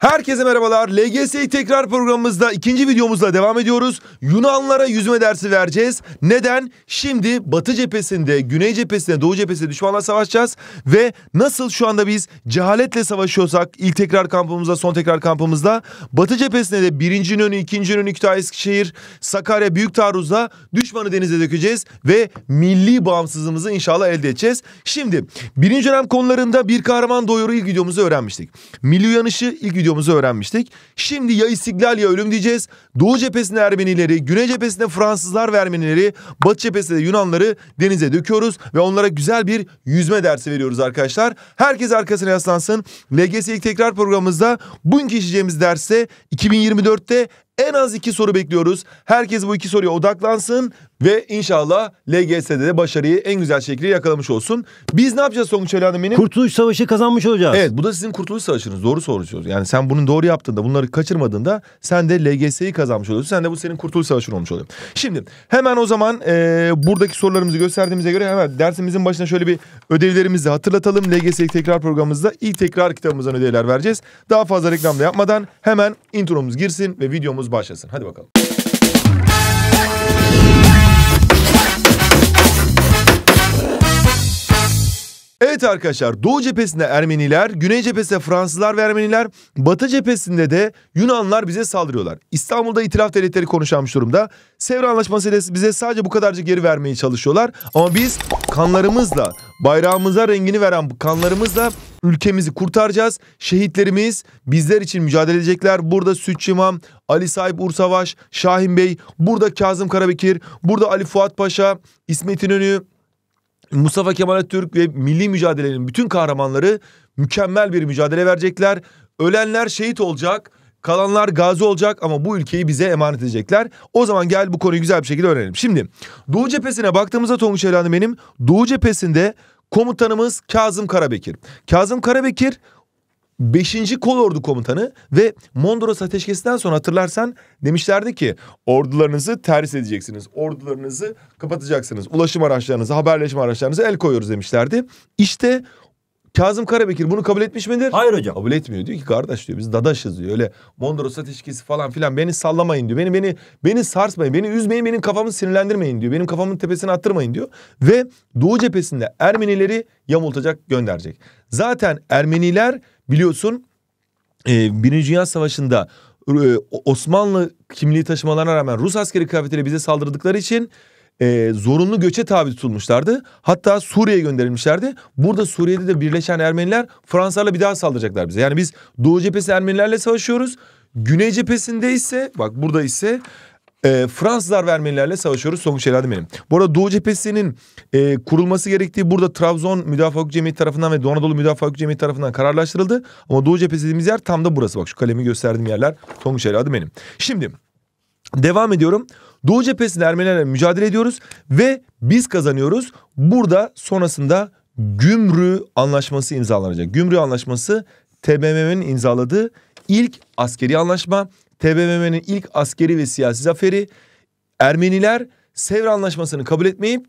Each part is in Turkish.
Herkese merhabalar. LGS tekrar programımızda ikinci videomuzla devam ediyoruz. Yunanlara yüzme dersi vereceğiz. Neden? Şimdi Batı cephesinde, Güney cephesinde, Doğu cephesinde düşmanla savaşacağız. Ve nasıl şu anda biz cehaletle savaşıyorsak ilk tekrar kampımızda, son tekrar kampımızda. Batı cephesinde de birinci İnönü, ikinci İnönü, Kütahya, Eskişehir, Sakarya büyük taarruzda düşmanı denize dökeceğiz. Ve milli bağımsızlığımızı inşallah elde edeceğiz. Şimdi birinci dönem konularında bir kahraman doyuru ilk videomuzu öğrenmiştik. Milli uyanışı ilk videomuzu videomuzu öğrenmiştik. Şimdi ya istiklal ya ölüm diyeceğiz. Doğu cephesinde Ermenileri, güney cephesinde Fransızlar ve Ermenileri, batı cephesinde Yunanları denize döküyoruz ve onlara güzel bir yüzme dersi veriyoruz arkadaşlar. Herkes arkasına yaslansın. LGS ilk tekrar programımızda bugünkü geçeceğimiz derse 2024'te en az iki soru bekliyoruz. Herkes bu iki soruya odaklansın ve inşallah LGS'de de başarıyı en güzel şekilde yakalamış olsun. Biz ne yapacağız Songül Çelhan benim? Kurtuluş Savaşı kazanmış olacağız. Evet bu da sizin Kurtuluş Savaşı'nız. Doğru soruyorsunuz. Yani sen bunu doğru yaptığında bunları kaçırmadığında sen de LGS'yi kazanmış oluyorsun. Sen de bu senin Kurtuluş Savaşı'nın olmuş oluyor. Şimdi hemen o zaman e, buradaki sorularımızı gösterdiğimize göre hemen dersimizin başına şöyle bir ödevlerimizi hatırlatalım. LGS tekrar programımızda ilk tekrar kitabımızdan ödevler vereceğiz. Daha fazla reklam da yapmadan hemen intromuz girsin ve videomuz başlasın. Hadi bakalım. Evet arkadaşlar Doğu cephesinde Ermeniler, Güney cephesinde Fransızlar ve Ermeniler, Batı cephesinde de Yunanlar bize saldırıyorlar. İstanbul'da itiraf devletleri konuşanmış durumda. Sevr Anlaşması bize sadece bu kadarcık geri vermeye çalışıyorlar. Ama biz kanlarımızla, bayrağımıza rengini veren kanlarımızla ülkemizi kurtaracağız. Şehitlerimiz bizler için mücadele edecekler. Burada Sütçü Ali Sahip Ursavaş, Şahin Bey, burada Kazım Karabekir, burada Ali Fuat Paşa, İsmet İnönü, Mustafa Kemal Atatürk ve milli mücadelenin bütün kahramanları mükemmel bir mücadele verecekler. Ölenler şehit olacak, kalanlar gazi olacak ama bu ülkeyi bize emanet edecekler. O zaman gel bu konuyu güzel bir şekilde öğrenelim. Şimdi Doğu cephesine baktığımızda Tonguç Evladım benim Doğu cephesinde komutanımız Kazım Karabekir. Kazım Karabekir 5. Kolordu Komutanı ve Mondros Ateşkesi'nden sonra hatırlarsan demişlerdi ki ordularınızı terhis edeceksiniz. Ordularınızı kapatacaksınız. Ulaşım araçlarınızı, haberleşme araçlarınızı el koyuyoruz demişlerdi. İşte Kazım Karabekir bunu kabul etmiş midir? Hayır hocam. Kabul etmiyor diyor ki kardeş diyor biz dadaşız diyor öyle Mondros ateşkesi falan filan beni sallamayın diyor. Beni beni beni sarsmayın, beni üzmeyin, benim kafamı sinirlendirmeyin diyor. Benim kafamın tepesine attırmayın diyor ve Doğu cephesinde Ermenileri yamultacak, gönderecek. Zaten Ermeniler biliyorsun e, Birinci Dünya Savaşı'nda e, Osmanlı kimliği taşımalarına rağmen Rus askeri kıyafetiyle bize saldırdıkları için e, zorunlu göçe tabi tutulmuşlardı. Hatta Suriye'ye gönderilmişlerdi. Burada Suriye'de de birleşen Ermeniler Fransızlarla bir daha saldıracaklar bize. Yani biz Doğu cephesi Ermenilerle savaşıyoruz. Güney cephesinde ise bak burada ise e, ee, Fransızlar ve Ermenilerle savaşıyoruz. Sonuç herhalde benim. Bu arada Doğu cephesinin e, kurulması gerektiği burada Trabzon Müdafaa Hukuk Cemiyeti tarafından ve Doğu Anadolu Müdafaa Hukuk Cemiyeti tarafından kararlaştırıldı. Ama Doğu cephesi dediğimiz yer tam da burası. Bak şu kalemi gösterdiğim yerler Tonguç herhalde benim. Şimdi devam ediyorum. Doğu cephesinde Ermenilerle mücadele ediyoruz ve biz kazanıyoruz. Burada sonrasında Gümrü Anlaşması imzalanacak. Gümrü Anlaşması TBMM'nin imzaladığı ilk askeri anlaşma TBMM'nin ilk askeri ve siyasi zaferi Ermeniler Sevr Anlaşması'nı kabul etmeyip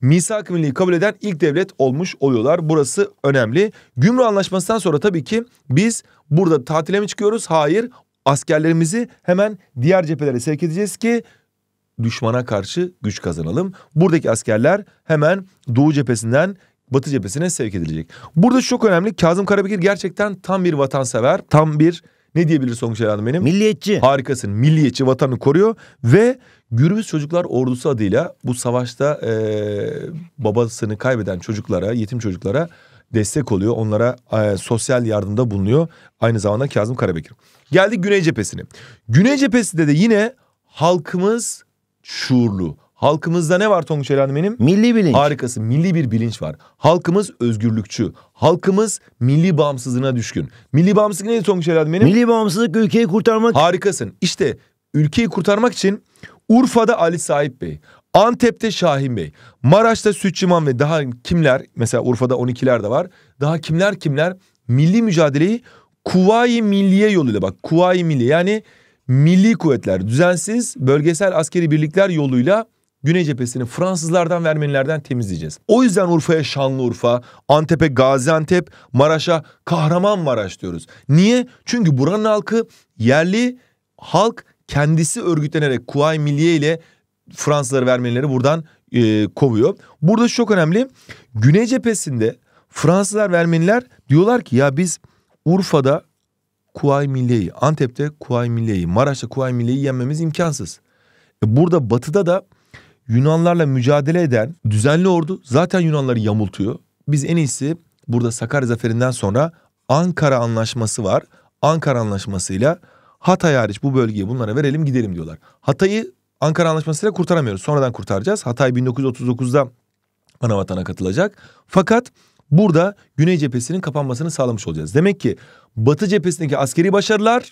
misak Milli'yi kabul eden ilk devlet olmuş oluyorlar. Burası önemli. Gümrü Anlaşması'ndan sonra tabii ki biz burada tatile mi çıkıyoruz? Hayır. Askerlerimizi hemen diğer cephelere sevk edeceğiz ki düşmana karşı güç kazanalım. Buradaki askerler hemen Doğu cephesinden Batı cephesine sevk edilecek. Burada çok önemli. Kazım Karabekir gerçekten tam bir vatansever, tam bir ne diyebilir Songül Hanım benim? Milliyetçi. Harikasın. Milliyetçi vatanını koruyor ve Gürbüz Çocuklar Ordusu adıyla bu savaşta e, babasını kaybeden çocuklara, yetim çocuklara destek oluyor. Onlara e, sosyal yardımda bulunuyor. Aynı zamanda Kazım Karabekir. Geldik Güney Cephesi'ne. Güney Cephesi'de de yine halkımız şuurlu, Halkımızda ne var Tonguç Erenmen'im? Milli bilinç. Harikası. Milli bir bilinç var. Halkımız özgürlükçü. Halkımız milli bağımsızlığına düşkün. Milli bağımsızlık neydi Tonguç Erenmen'im? Milli bağımsızlık ülkeyi kurtarmak. Harikasın. İşte ülkeyi kurtarmak için Urfa'da Ali Sahip Bey, Antep'te Şahin Bey, Maraş'ta Sütçüman ve daha kimler mesela Urfa'da 12'ler de var. Daha kimler kimler milli mücadeleyi Kuvayi Milliye yoluyla bak Kuvayi Milliye yani milli kuvvetler düzensiz bölgesel askeri birlikler yoluyla Güney cephesini Fransızlardan ve Ermenilerden temizleyeceğiz. O yüzden Urfa'ya Şanlıurfa, Antep'e Gaziantep, Maraş'a Kahramanmaraş diyoruz. Niye? Çünkü buranın halkı yerli halk kendisi örgütlenerek Kuay Milliye ile Fransızları ve Ermenileri buradan e, kovuyor. Burada çok önemli. Güney cephesinde Fransızlar ve Ermeniler diyorlar ki ya biz Urfa'da Kuay Milliye'yi, Antep'te Kuay Milliye'yi, Maraş'ta Kuay Milliye'yi yenmemiz imkansız. E burada batıda da Yunanlarla mücadele eden düzenli ordu zaten Yunanları yamultuyor. Biz en iyisi burada Sakarya Zaferi'nden sonra Ankara Anlaşması var. Ankara Anlaşması'yla Hatay hariç bu bölgeyi bunlara verelim gidelim diyorlar. Hatay'ı Ankara Anlaşması'yla kurtaramıyoruz. Sonradan kurtaracağız. Hatay 1939'da anavatana katılacak. Fakat burada Güney cephesinin kapanmasını sağlamış olacağız. Demek ki Batı cephesindeki askeri başarılar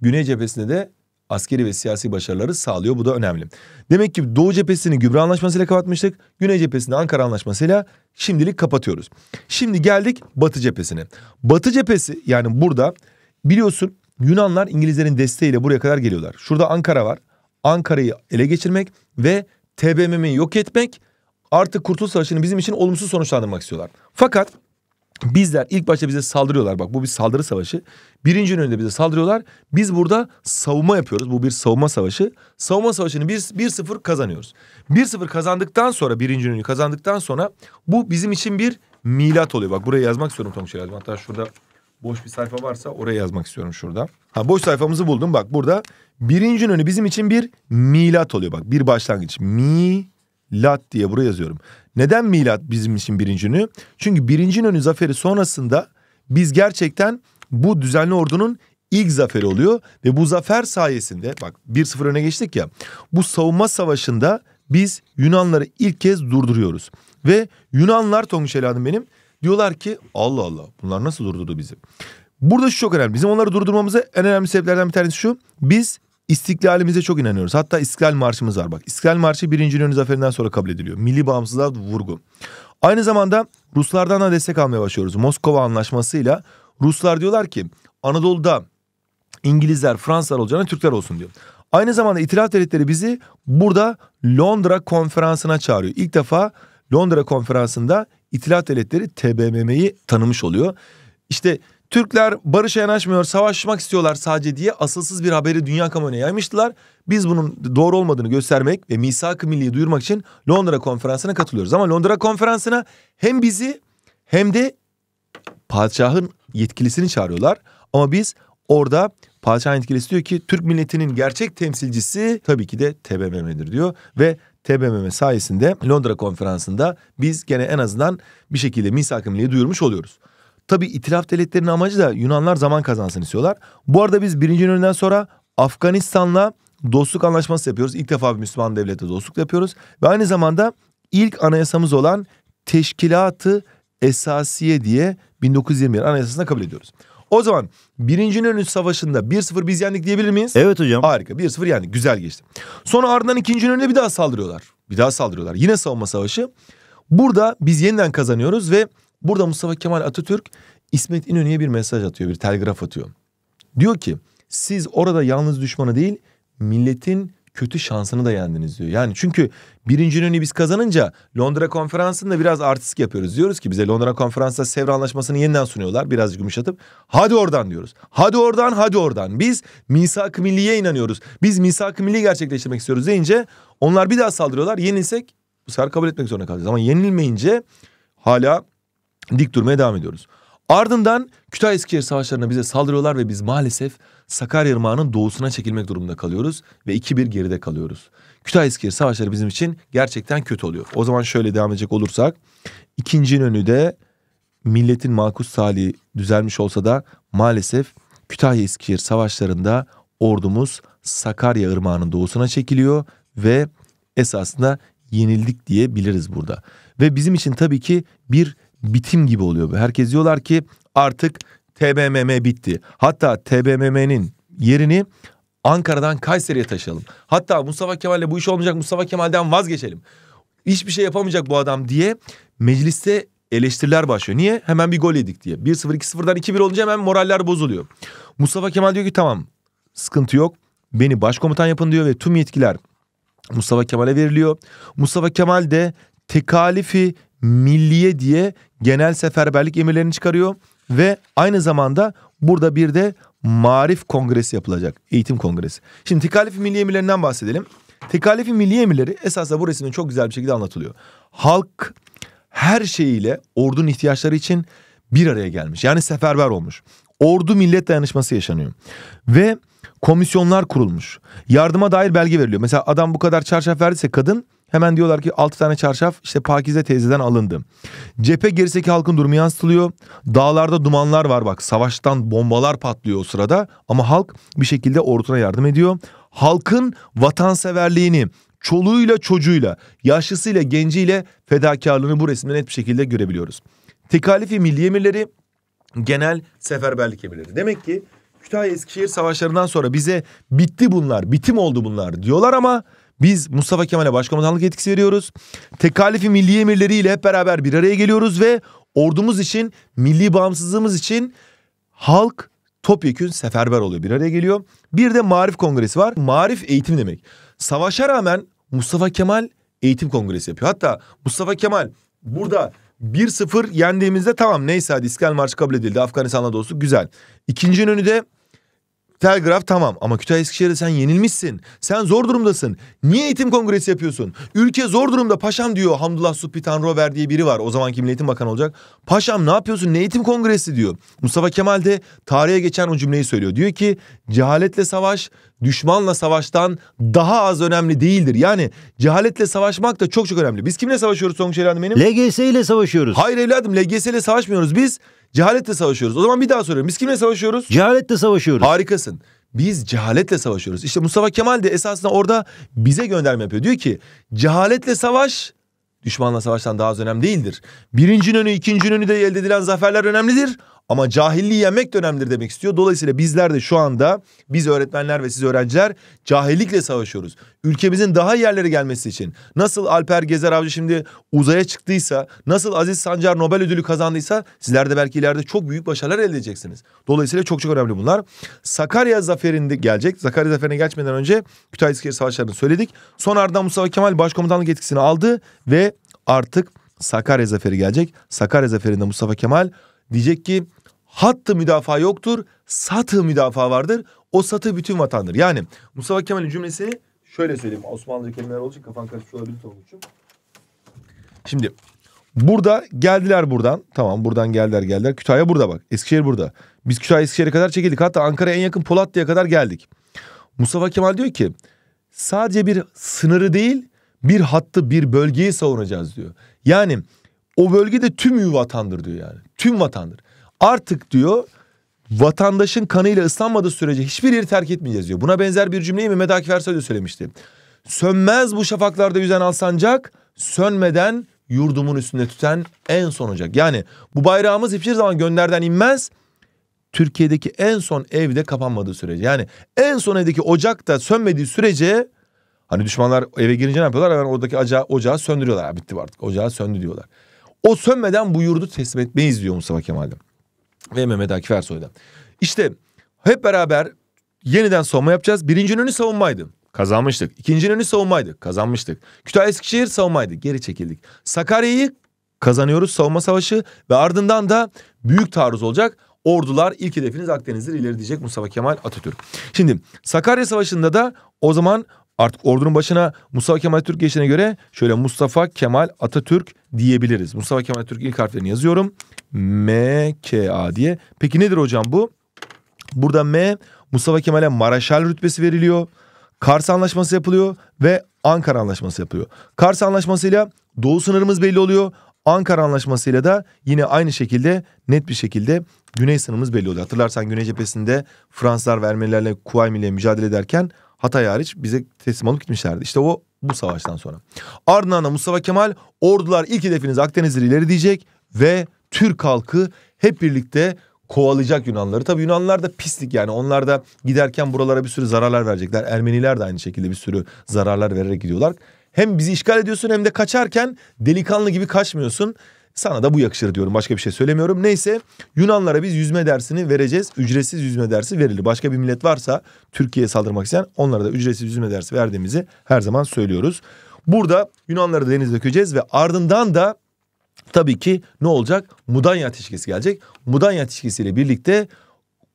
Güney cephesinde de askeri ve siyasi başarıları sağlıyor. Bu da önemli. Demek ki Doğu cephesini gübre anlaşmasıyla kapatmıştık. Güney cephesini Ankara anlaşmasıyla şimdilik kapatıyoruz. Şimdi geldik Batı cephesine. Batı cephesi yani burada biliyorsun Yunanlar İngilizlerin desteğiyle buraya kadar geliyorlar. Şurada Ankara var. Ankara'yı ele geçirmek ve TBMM'yi yok etmek artık Kurtuluş Savaşı'nı bizim için olumsuz sonuçlandırmak istiyorlar. Fakat Bizler ilk başta bize saldırıyorlar. Bak bu bir saldırı savaşı. Birinci önünde bize saldırıyorlar. Biz burada savunma yapıyoruz. Bu bir savunma savaşı. Savunma savaşını 1-0 kazanıyoruz. 1-0 kazandıktan sonra birinci önünü kazandıktan sonra bu bizim için bir milat oluyor. Bak buraya yazmak istiyorum Tomuş Lazım. Hatta şurada boş bir sayfa varsa oraya yazmak istiyorum şurada. Ha boş sayfamızı buldum. Bak burada birinci önü bizim için bir milat oluyor. Bak bir başlangıç. Mi milat diye buraya yazıyorum. Neden milat bizim için birinci önü? Çünkü birinci önü zaferi sonrasında biz gerçekten bu düzenli ordunun ilk zaferi oluyor. Ve bu zafer sayesinde bak 1-0 öne geçtik ya bu savunma savaşında biz Yunanları ilk kez durduruyoruz. Ve Yunanlar Tonguç Eladım benim diyorlar ki Allah Allah bunlar nasıl durdurdu bizi? Burada şu çok önemli. Bizim onları durdurmamızı en önemli sebeplerden bir tanesi şu. Biz İstiklalimize çok inanıyoruz. Hatta İstiklal Marşımız var bak. İstiklal Marşı 1. İnönü Zaferi'nden sonra kabul ediliyor. Milli bağımsızlığa vurgu. Aynı zamanda Ruslardan da destek almaya başlıyoruz. Moskova anlaşmasıyla Ruslar diyorlar ki Anadolu'da İngilizler, Fransızlar olacağına Türkler olsun diyor. Aynı zamanda İtilaf Devletleri bizi burada Londra konferansına çağırıyor. İlk defa Londra konferansında İtilaf Devletleri TBMM'yi tanımış oluyor. İşte Türkler barışa yanaşmıyor, savaşmak istiyorlar sadece diye asılsız bir haberi dünya kamuoyuna yaymıştılar. Biz bunun doğru olmadığını göstermek ve misak-ı milliyi duyurmak için Londra konferansına katılıyoruz. Ama Londra konferansına hem bizi hem de padişahın yetkilisini çağırıyorlar. Ama biz orada padişahın yetkilisi diyor ki Türk milletinin gerçek temsilcisi tabii ki de TBMM'dir diyor. Ve TBMM sayesinde Londra konferansında biz gene en azından bir şekilde misak-ı milliyi duyurmuş oluyoruz. Tabi itiraf devletlerinin amacı da Yunanlar zaman kazansın istiyorlar. Bu arada biz birinci Yunan'dan sonra Afganistan'la dostluk anlaşması yapıyoruz. İlk defa bir Müslüman devlete dostluk yapıyoruz. Ve aynı zamanda ilk anayasamız olan Teşkilatı Esasiye diye 1920 anayasasına kabul ediyoruz. O zaman birinci İnönü Savaşı'nda 1-0 biz yendik diyebilir miyiz? Evet hocam. Harika 1-0 yendik güzel geçti. Sonra ardından ikinci İnönü'ne bir daha saldırıyorlar. Bir daha saldırıyorlar. Yine savunma savaşı. Burada biz yeniden kazanıyoruz ve Burada Mustafa Kemal Atatürk İsmet İnönü'ye bir mesaj atıyor, bir telgraf atıyor. Diyor ki siz orada yalnız düşmanı değil milletin kötü şansını da yendiniz diyor. Yani çünkü birinci İnönü'yü biz kazanınca Londra konferansında biraz artistik yapıyoruz. Diyoruz ki bize Londra konferansında Sevr Anlaşması'nı yeniden sunuyorlar biraz yumuşatıp. Hadi oradan diyoruz. Hadi oradan hadi oradan. Biz misak-ı milliye inanıyoruz. Biz misak-ı milli gerçekleştirmek istiyoruz deyince onlar bir daha saldırıyorlar. Yenilsek bu sefer kabul etmek zorunda kalacağız. Ama yenilmeyince hala dik durmaya devam ediyoruz. Ardından Kütahya Eskişehir savaşlarına bize saldırıyorlar ve biz maalesef Sakarya Irmağı'nın doğusuna çekilmek durumunda kalıyoruz ve 2-1 geride kalıyoruz. Kütahya Eskişehir savaşları bizim için gerçekten kötü oluyor. O zaman şöyle devam edecek olursak ikinci önü de milletin makus hali düzelmiş olsa da maalesef Kütahya Eskişehir savaşlarında ordumuz Sakarya Irmağı'nın doğusuna çekiliyor ve esasında yenildik diyebiliriz burada. Ve bizim için tabii ki bir bitim gibi oluyor. Herkes diyorlar ki artık TBMM bitti. Hatta TBMM'nin yerini Ankara'dan Kayseri'ye taşıyalım. Hatta Mustafa Kemal'le bu iş olmayacak Mustafa Kemal'den vazgeçelim. Hiçbir şey yapamayacak bu adam diye mecliste eleştiriler başlıyor. Niye? Hemen bir gol yedik diye. 1-0 2-0'dan 2-1 olunca hemen moraller bozuluyor. Mustafa Kemal diyor ki tamam sıkıntı yok. Beni başkomutan yapın diyor ve tüm yetkiler Mustafa Kemal'e veriliyor. Mustafa Kemal de tekalifi milliye diye genel seferberlik emirlerini çıkarıyor ve aynı zamanda burada bir de marif kongresi yapılacak. Eğitim kongresi. Şimdi tekalifi milli emirlerinden bahsedelim. Tekalifi milli emirleri esasında bu resimde çok güzel bir şekilde anlatılıyor. Halk her şeyiyle ordunun ihtiyaçları için bir araya gelmiş. Yani seferber olmuş. Ordu millet dayanışması yaşanıyor. Ve komisyonlar kurulmuş. Yardıma dair belge veriliyor. Mesela adam bu kadar çarşaf verdiyse kadın Hemen diyorlar ki 6 tane çarşaf işte Pakize teyzeden alındı. Cephe gerisindeki halkın durumu yansıtılıyor. Dağlarda dumanlar var bak savaştan bombalar patlıyor o sırada ama halk bir şekilde orduna yardım ediyor. Halkın vatanseverliğini çoluğuyla çocuğuyla yaşlısıyla genciyle fedakarlığını bu resimde net bir şekilde görebiliyoruz. Tekalifi milli emirleri genel seferberlik emirleri. Demek ki Kütahya Eskişehir savaşlarından sonra bize bitti bunlar, bitim oldu bunlar diyorlar ama biz Mustafa Kemal'e başkomutanlık yetkisi veriyoruz. Tekalifi milli emirleriyle hep beraber bir araya geliyoruz ve ordumuz için, milli bağımsızlığımız için halk topyekün seferber oluyor. Bir araya geliyor. Bir de Marif Kongresi var. Marif eğitim demek. Savaşa rağmen Mustafa Kemal eğitim kongresi yapıyor. Hatta Mustafa Kemal burada 1-0 yendiğimizde tamam neyse hadi İskal Marşı kabul edildi. Afganistan'la dostluk güzel. İkinci önü de Telgraf tamam ama Kütahya Eskişehir'de sen yenilmişsin. Sen zor durumdasın. Niye eğitim kongresi yapıyorsun? Ülke zor durumda paşam diyor Hamdullah Subhi Tanrover diye biri var. O zaman Milli Eğitim Bakanı olacak. Paşam ne yapıyorsun ne eğitim kongresi diyor. Mustafa Kemal de tarihe geçen o cümleyi söylüyor. Diyor ki cehaletle savaş düşmanla savaştan daha az önemli değildir. Yani cehaletle savaşmak da çok çok önemli. Biz kimle savaşıyoruz Tonguç Hanım benim? LGS ile savaşıyoruz. Hayır evladım LGS ile savaşmıyoruz biz. Cehaletle savaşıyoruz. O zaman bir daha soruyorum. Biz kimle savaşıyoruz? Cehaletle savaşıyoruz. Harikasın. Biz cehaletle savaşıyoruz. İşte Mustafa Kemal de esasında orada bize gönderme yapıyor. Diyor ki cehaletle savaş düşmanla savaştan daha az önemli değildir. Birincinin önü, ikincinin önü de elde edilen zaferler önemlidir. Ama cahilliği yemek de önemlidir demek istiyor. Dolayısıyla bizler de şu anda biz öğretmenler ve siz öğrenciler cahillikle savaşıyoruz. Ülkemizin daha yerlere gelmesi için nasıl Alper Gezer Avcı şimdi uzaya çıktıysa, nasıl Aziz Sancar Nobel ödülü kazandıysa sizler de belki ileride çok büyük başarılar elde edeceksiniz. Dolayısıyla çok çok önemli bunlar. Sakarya zaferinde gelecek. Sakarya zaferine geçmeden önce Kütahya İskele Savaşları'nı söyledik. Son ardından Mustafa Kemal başkomutanlık etkisini aldı ve artık Sakarya zaferi gelecek. Sakarya zaferinde Mustafa Kemal diyecek ki hattı müdafaa yoktur, satı müdafaa vardır. O satı bütün vatandır. Yani Mustafa Kemal'in cümlesi şöyle söyleyeyim. Osmanlıca kelimeler olacak kafan karışmış olabilir Tonguç'um. Şimdi burada geldiler buradan. Tamam buradan geldiler geldiler. Kütahya burada bak. Eskişehir burada. Biz Kütahya Eskişehir'e kadar çekildik. Hatta Ankara'ya en yakın Polatlı'ya kadar geldik. Mustafa Kemal diyor ki sadece bir sınırı değil bir hattı bir bölgeyi savunacağız diyor. Yani o bölgede tüm vatandır diyor yani. Tüm vatandır artık diyor vatandaşın kanıyla ıslanmadığı sürece hiçbir yeri terk etmeyeceğiz diyor. Buna benzer bir cümleyi Mehmet Akif Ersoy da söylemişti. Sönmez bu şafaklarda yüzen alsancak, sönmeden yurdumun üstünde tüten en son ocak. Yani bu bayrağımız hiçbir zaman gönderden inmez. Türkiye'deki en son evde kapanmadığı sürece. Yani en son evdeki ocak da sönmediği sürece hani düşmanlar eve girince ne yapıyorlar? Hemen yani oradaki ocağı, ocağı söndürüyorlar. ya bitti artık ocağı söndü diyorlar. O sönmeden bu yurdu teslim etmeyiz diyor Mustafa Kemal'den ve Mehmet Akif Ersoy'dan. İşte hep beraber yeniden savunma yapacağız. Birincinin önünü savunmaydı. Kazanmıştık. İkincinin önünü savunmaydı. Kazanmıştık. Kütahya Eskişehir savunmaydı. Geri çekildik. Sakarya'yı kazanıyoruz savunma savaşı ve ardından da büyük taarruz olacak. Ordular ilk hedefiniz Akdeniz'dir ileri diyecek Mustafa Kemal Atatürk. Şimdi Sakarya Savaşı'nda da o zaman Artık ordunun başına Mustafa Kemal Türk geçene göre şöyle Mustafa Kemal Atatürk diyebiliriz. Mustafa Kemal Türk ilk harflerini yazıyorum. A diye. Peki nedir hocam bu? Burada M Mustafa Kemal'e Maraşal rütbesi veriliyor. Kars Anlaşması yapılıyor ve Ankara Anlaşması yapılıyor. Kars Anlaşması'yla doğu sınırımız belli oluyor. Ankara Anlaşması'yla da yine aynı şekilde net bir şekilde güney sınırımız belli oluyor. Hatırlarsan güney cephesinde Fransızlar ve Ermenilerle Kuvaym ile mücadele ederken Hatay hariç bize teslim alıp gitmişlerdi. İşte o bu savaştan sonra. Ardından Mustafa Kemal ordular ilk hedefiniz Akdeniz'dir ileri diyecek ve Türk halkı hep birlikte kovalayacak Yunanları. Tabii Yunanlar da pislik yani. Onlar da giderken buralara bir sürü zararlar verecekler. Ermeniler de aynı şekilde bir sürü zararlar vererek gidiyorlar. Hem bizi işgal ediyorsun hem de kaçarken delikanlı gibi kaçmıyorsun. Sana da bu yakışır diyorum. Başka bir şey söylemiyorum. Neyse Yunanlara biz yüzme dersini vereceğiz. Ücretsiz yüzme dersi verilir. Başka bir millet varsa Türkiye'ye saldırmak isteyen onlara da ücretsiz yüzme dersi verdiğimizi her zaman söylüyoruz. Burada Yunanları da denize dökeceğiz ve ardından da tabii ki ne olacak? Mudanya ateşkesi gelecek. Mudanya ateşkesiyle birlikte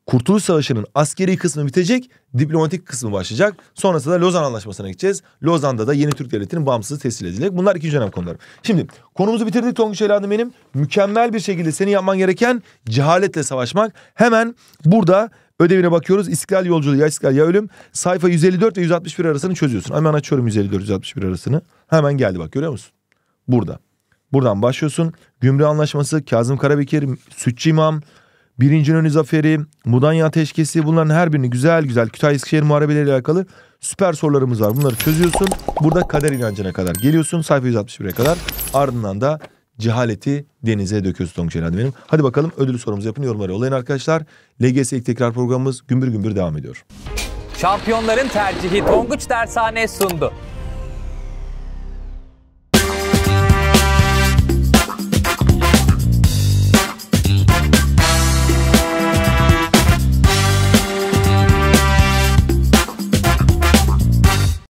Kurtuluş Savaşı'nın askeri kısmı bitecek diplomatik kısmı başlayacak. Sonrasında Lozan Anlaşması'na gideceğiz. Lozan'da da yeni Türk Devleti'nin bağımsızlığı teslim edilecek. Bunlar ikinci önemli konular. Şimdi konumuzu bitirdik Tonguç Eylan'da benim. Mükemmel bir şekilde seni yapman gereken cehaletle savaşmak. Hemen burada ödevine bakıyoruz. İstiklal yolculuğu ya istiklal ya ölüm. Sayfa 154 ve 161 arasını çözüyorsun. Hemen açıyorum 154-161 arasını. Hemen geldi bak görüyor musun? Burada. Buradan başlıyorsun. Gümrü Anlaşması, Kazım Karabekir, Sütçü İmam, Birinci İnönü Zaferi, Mudanya Ateşkesi bunların her birini güzel güzel Kütahya Eskişehir ile alakalı süper sorularımız var. Bunları çözüyorsun. Burada kader inancına kadar geliyorsun sayfa 161'e kadar. Ardından da cehaleti denize döküyorsun Tonguç Elhadi benim. Hadi bakalım ödül sorumuzu yapın yorumları olayın arkadaşlar. LGS ilk tekrar programımız gümbür gümbür devam ediyor. Şampiyonların tercihi Tonguç Dershane sundu.